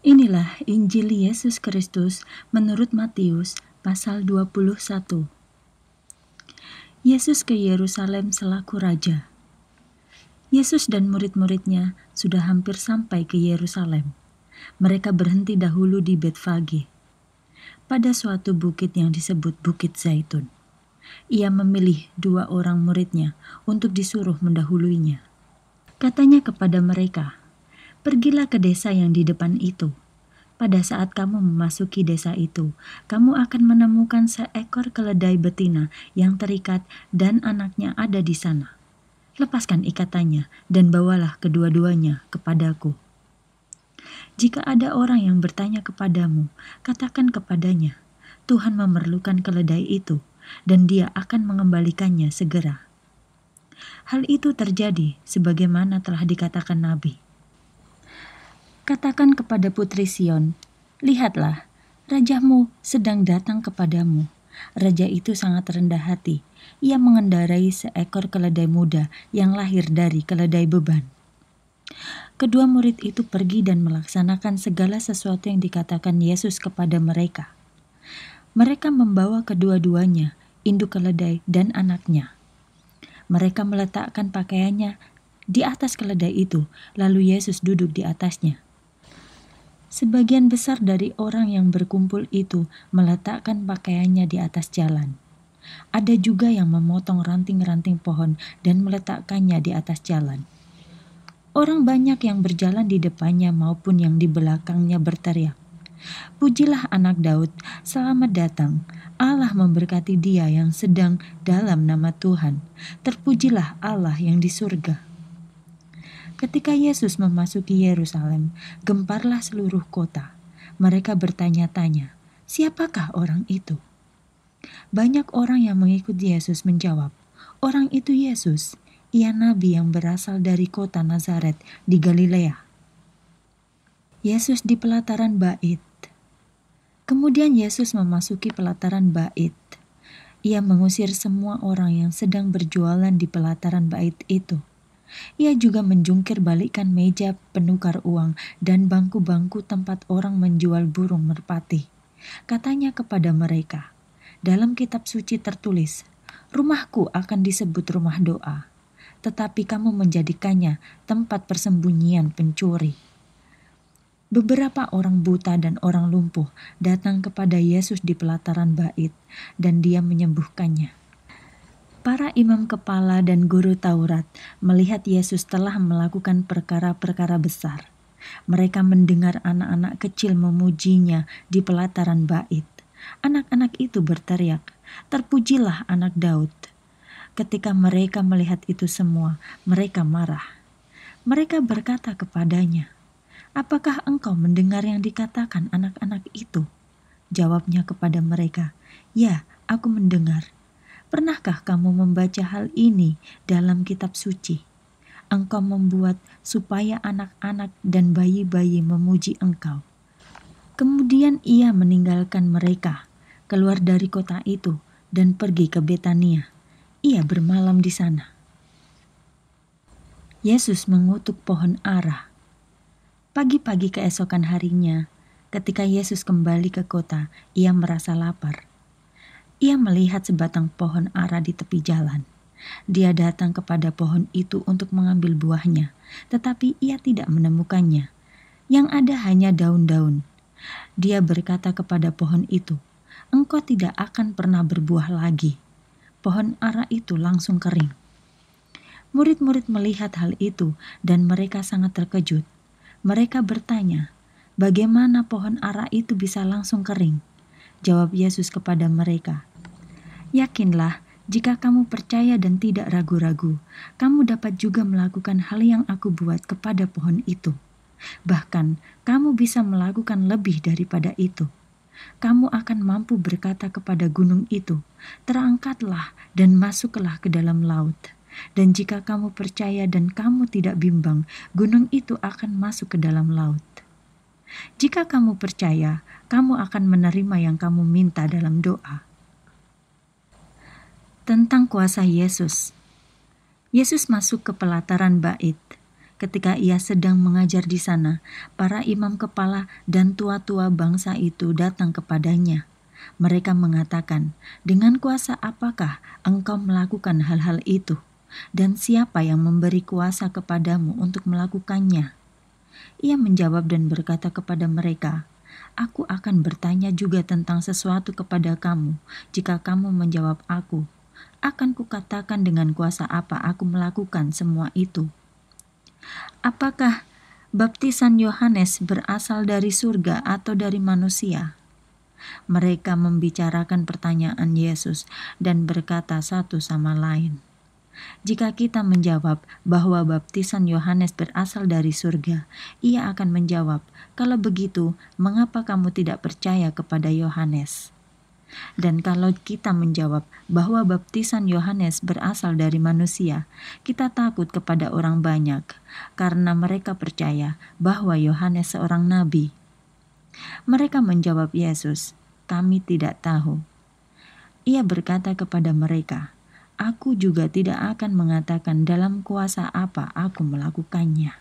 Inilah Injil Yesus Kristus menurut Matius pasal 21. Yesus ke Yerusalem selaku raja. Yesus dan murid-muridnya sudah hampir sampai ke Yerusalem. Mereka berhenti dahulu di Betfage, pada suatu bukit yang disebut Bukit Zaitun. Ia memilih dua orang muridnya untuk disuruh mendahuluinya. Katanya kepada mereka, Pergilah ke desa yang di depan itu. Pada saat kamu memasuki desa itu, kamu akan menemukan seekor keledai betina yang terikat dan anaknya ada di sana. Lepaskan ikatannya dan bawalah kedua-duanya kepadaku. Jika ada orang yang bertanya kepadamu, katakan kepadanya, Tuhan memerlukan keledai itu, dan dia akan mengembalikannya segera. Hal itu terjadi sebagaimana telah dikatakan Nabi. Katakan kepada putri Sion, "Lihatlah, rajamu sedang datang kepadamu." Raja itu sangat rendah hati. Ia mengendarai seekor keledai muda yang lahir dari keledai beban. Kedua murid itu pergi dan melaksanakan segala sesuatu yang dikatakan Yesus kepada mereka. Mereka membawa kedua-duanya, induk keledai dan anaknya. Mereka meletakkan pakaiannya di atas keledai itu, lalu Yesus duduk di atasnya. Sebagian besar dari orang yang berkumpul itu meletakkan pakaiannya di atas jalan. Ada juga yang memotong ranting-ranting pohon dan meletakkannya di atas jalan. Orang banyak yang berjalan di depannya maupun yang di belakangnya berteriak, "Pujilah Anak Daud, selamat datang! Allah memberkati dia yang sedang dalam nama Tuhan. Terpujilah Allah yang di surga." Ketika Yesus memasuki Yerusalem, gemparlah seluruh kota. Mereka bertanya-tanya, "Siapakah orang itu?" Banyak orang yang mengikuti Yesus menjawab, "Orang itu Yesus, ia nabi yang berasal dari kota Nazaret di Galilea." Yesus di pelataran Bait. Kemudian Yesus memasuki pelataran Bait. Ia mengusir semua orang yang sedang berjualan di pelataran Bait itu ia juga menjungkir balikan meja penukar uang dan bangku-bangku tempat orang menjual burung merpati. Katanya kepada mereka, dalam kitab suci tertulis, rumahku akan disebut rumah doa, tetapi kamu menjadikannya tempat persembunyian pencuri. Beberapa orang buta dan orang lumpuh datang kepada Yesus di pelataran bait, dan Dia menyembuhkannya. Para imam kepala dan guru Taurat melihat Yesus telah melakukan perkara-perkara besar. Mereka mendengar anak-anak kecil memujinya di pelataran bait. Anak-anak itu berteriak, "Terpujilah anak Daud!" Ketika mereka melihat itu semua, mereka marah. Mereka berkata kepadanya, "Apakah engkau mendengar yang dikatakan anak-anak itu?" Jawabnya kepada mereka, "Ya, aku mendengar." Pernahkah kamu membaca hal ini dalam kitab suci? Engkau membuat supaya anak-anak dan bayi-bayi memuji engkau. Kemudian ia meninggalkan mereka, keluar dari kota itu, dan pergi ke Betania. Ia bermalam di sana. Yesus mengutuk pohon arah. Pagi-pagi keesokan harinya, ketika Yesus kembali ke kota, ia merasa lapar ia melihat sebatang pohon ara di tepi jalan. Dia datang kepada pohon itu untuk mengambil buahnya, tetapi ia tidak menemukannya. Yang ada hanya daun-daun. Dia berkata kepada pohon itu, "Engkau tidak akan pernah berbuah lagi." Pohon ara itu langsung kering. Murid-murid melihat hal itu, dan mereka sangat terkejut. Mereka bertanya, "Bagaimana pohon ara itu bisa langsung kering?" Jawab Yesus kepada mereka, Yakinlah, jika kamu percaya dan tidak ragu-ragu, kamu dapat juga melakukan hal yang aku buat kepada pohon itu. Bahkan, kamu bisa melakukan lebih daripada itu. Kamu akan mampu berkata kepada gunung itu, "Terangkatlah dan masuklah ke dalam laut." Dan jika kamu percaya dan kamu tidak bimbang, gunung itu akan masuk ke dalam laut. Jika kamu percaya, kamu akan menerima yang kamu minta dalam doa tentang kuasa Yesus. Yesus masuk ke pelataran bait. Ketika ia sedang mengajar di sana, para imam kepala dan tua-tua bangsa itu datang kepadanya. Mereka mengatakan, "Dengan kuasa apakah engkau melakukan hal-hal itu, dan siapa yang memberi kuasa kepadamu untuk melakukannya?" Ia menjawab dan berkata kepada mereka, "Aku akan bertanya juga tentang sesuatu kepada kamu jika kamu menjawab aku." akan kukatakan dengan kuasa apa aku melakukan semua itu. Apakah baptisan Yohanes berasal dari surga atau dari manusia? Mereka membicarakan pertanyaan Yesus dan berkata satu sama lain. Jika kita menjawab bahwa baptisan Yohanes berasal dari surga, ia akan menjawab, "Kalau begitu, mengapa kamu tidak percaya kepada Yohanes?" Dan kalau kita menjawab bahwa baptisan Yohanes berasal dari manusia, kita takut kepada orang banyak karena mereka percaya bahwa Yohanes seorang nabi. Mereka menjawab Yesus, "Kami tidak tahu." Ia berkata kepada mereka, "Aku juga tidak akan mengatakan dalam kuasa apa aku melakukannya."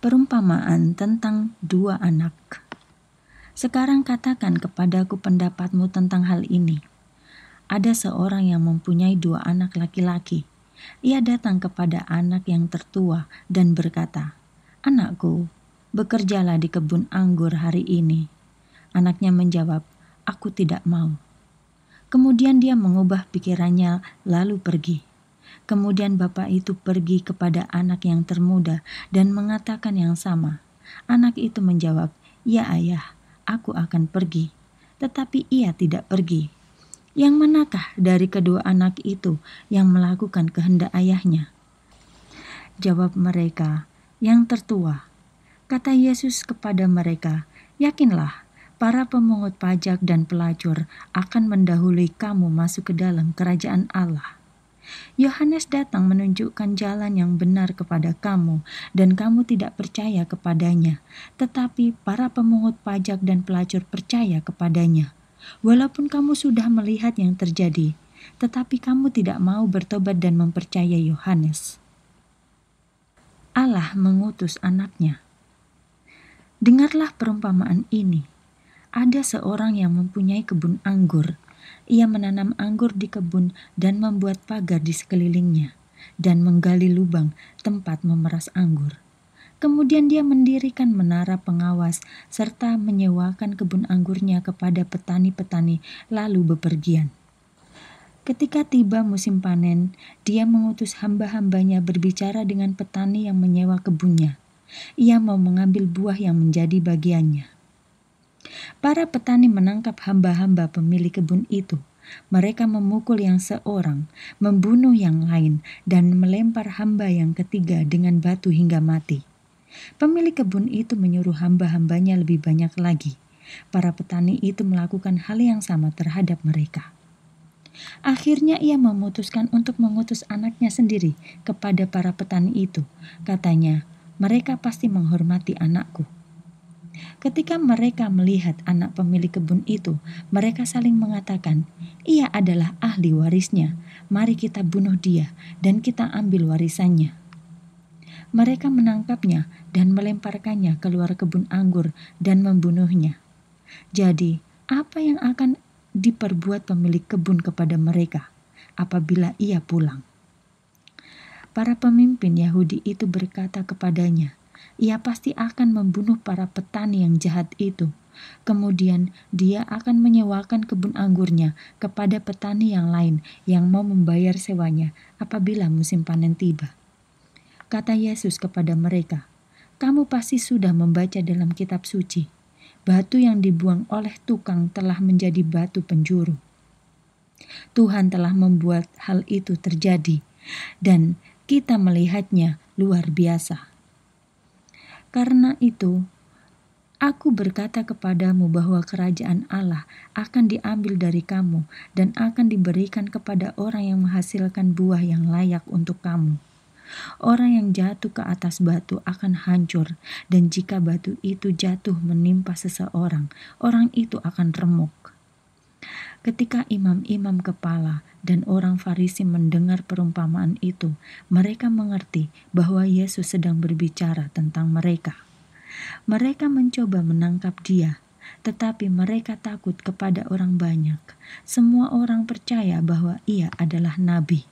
Perumpamaan tentang dua anak. Sekarang katakan kepadaku pendapatmu tentang hal ini. Ada seorang yang mempunyai dua anak laki-laki. Ia datang kepada anak yang tertua dan berkata, "Anakku, bekerjalah di kebun anggur hari ini." Anaknya menjawab, "Aku tidak mau." Kemudian dia mengubah pikirannya, lalu pergi. Kemudian bapak itu pergi kepada anak yang termuda dan mengatakan yang sama. Anak itu menjawab, "Ya, Ayah." aku akan pergi. Tetapi ia tidak pergi. Yang manakah dari kedua anak itu yang melakukan kehendak ayahnya? Jawab mereka, yang tertua. Kata Yesus kepada mereka, yakinlah para pemungut pajak dan pelacur akan mendahului kamu masuk ke dalam kerajaan Allah. Yohanes datang menunjukkan jalan yang benar kepada kamu, dan kamu tidak percaya kepadanya. Tetapi para pemungut pajak dan pelacur percaya kepadanya. Walaupun kamu sudah melihat yang terjadi, tetapi kamu tidak mau bertobat dan mempercayai Yohanes. Allah mengutus anaknya. Dengarlah perumpamaan ini. Ada seorang yang mempunyai kebun anggur ia menanam anggur di kebun dan membuat pagar di sekelilingnya, dan menggali lubang tempat memeras anggur. Kemudian dia mendirikan menara pengawas serta menyewakan kebun anggurnya kepada petani-petani, lalu bepergian. Ketika tiba musim panen, dia mengutus hamba-hambanya berbicara dengan petani yang menyewa kebunnya. Ia mau mengambil buah yang menjadi bagiannya. Para petani menangkap hamba-hamba pemilik kebun itu. Mereka memukul yang seorang, membunuh yang lain, dan melempar hamba yang ketiga dengan batu hingga mati. Pemilik kebun itu menyuruh hamba-hambanya lebih banyak lagi. Para petani itu melakukan hal yang sama terhadap mereka. Akhirnya ia memutuskan untuk mengutus anaknya sendiri kepada para petani itu. Katanya, "Mereka pasti menghormati anakku." Ketika mereka melihat anak pemilik kebun itu, mereka saling mengatakan, "Ia adalah ahli warisnya. Mari kita bunuh dia dan kita ambil warisannya." Mereka menangkapnya dan melemparkannya keluar kebun anggur dan membunuhnya. Jadi, apa yang akan diperbuat pemilik kebun kepada mereka apabila ia pulang? Para pemimpin Yahudi itu berkata kepadanya, ia pasti akan membunuh para petani yang jahat itu. Kemudian dia akan menyewakan kebun anggurnya kepada petani yang lain yang mau membayar sewanya apabila musim panen tiba. Kata Yesus kepada mereka, "Kamu pasti sudah membaca dalam kitab suci, batu yang dibuang oleh tukang telah menjadi batu penjuru. Tuhan telah membuat hal itu terjadi, dan kita melihatnya luar biasa." Karena itu, Aku berkata kepadamu bahwa kerajaan Allah akan diambil dari kamu dan akan diberikan kepada orang yang menghasilkan buah yang layak untuk kamu. Orang yang jatuh ke atas batu akan hancur, dan jika batu itu jatuh menimpa seseorang, orang itu akan remuk. Ketika imam-imam kepala dan orang Farisi mendengar perumpamaan itu, mereka mengerti bahwa Yesus sedang berbicara tentang mereka. Mereka mencoba menangkap Dia, tetapi mereka takut kepada orang banyak. Semua orang percaya bahwa Ia adalah nabi.